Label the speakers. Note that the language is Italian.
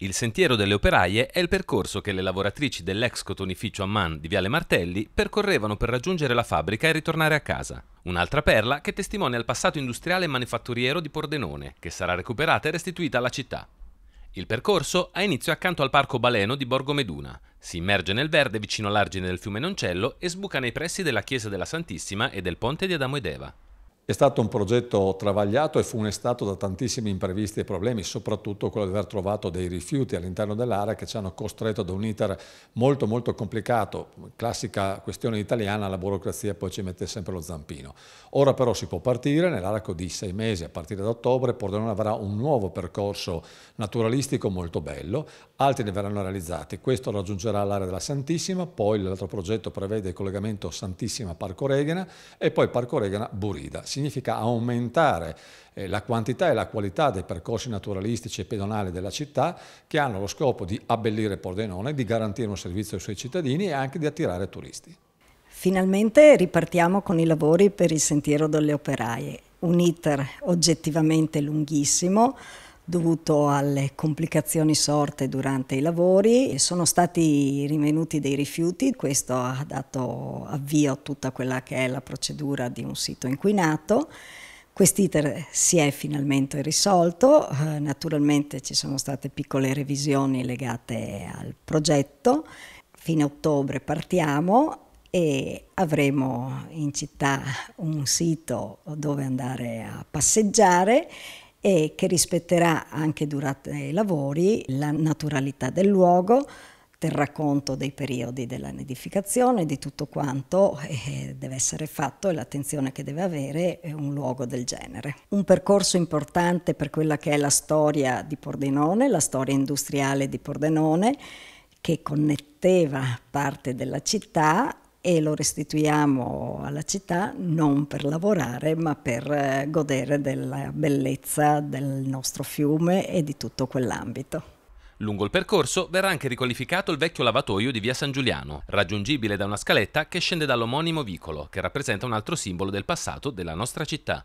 Speaker 1: Il Sentiero delle Operaie è il percorso che le lavoratrici dell'ex cotonificio Amman di Viale Martelli percorrevano per raggiungere la fabbrica e ritornare a casa. Un'altra perla che testimonia il passato industriale e manifatturiero di Pordenone, che sarà recuperata e restituita alla città. Il percorso ha inizio accanto al Parco Baleno di Borgo Meduna. Si immerge nel verde vicino all'argine del fiume Noncello e sbuca nei pressi della Chiesa della Santissima e del Ponte di Adamo ed Eva.
Speaker 2: È stato un progetto travagliato e funestato da tantissimi imprevisti e problemi, soprattutto quello di aver trovato dei rifiuti all'interno dell'area che ci hanno costretto ad un iter molto molto complicato. Classica questione italiana, la burocrazia poi ci mette sempre lo zampino. Ora però si può partire, nell'arco di sei mesi, a partire da ottobre, Pordenone avrà un nuovo percorso naturalistico molto bello, altri ne verranno realizzati. Questo raggiungerà l'area della Santissima, poi l'altro progetto prevede il collegamento Santissima-Parco Reghena e poi Parco Reghena-Burida. Si significa aumentare eh, la quantità e la qualità dei percorsi naturalistici e pedonali della città che hanno lo scopo di abbellire Pordenone, di garantire un servizio ai suoi cittadini e anche di attirare turisti.
Speaker 3: Finalmente ripartiamo con i lavori per il Sentiero delle Operaie, un iter oggettivamente lunghissimo, dovuto alle complicazioni sorte durante i lavori. Sono stati rinvenuti dei rifiuti, questo ha dato avvio a tutta quella che è la procedura di un sito inquinato. Quest'iter si è finalmente risolto, eh, naturalmente ci sono state piccole revisioni legate al progetto. Fine ottobre partiamo e avremo in città un sito dove andare a passeggiare e che rispetterà anche durante i lavori la naturalità del luogo, terrà conto dei periodi della nidificazione, di tutto quanto eh, deve essere fatto e l'attenzione che deve avere un luogo del genere. Un percorso importante per quella che è la storia di Pordenone, la storia industriale di Pordenone, che connetteva parte della città e lo restituiamo alla città non per lavorare ma per eh, godere della bellezza del nostro fiume e di tutto quell'ambito.
Speaker 1: Lungo il percorso verrà anche riqualificato il vecchio lavatoio di via San Giuliano, raggiungibile da una scaletta che scende dall'omonimo vicolo, che rappresenta un altro simbolo del passato della nostra città.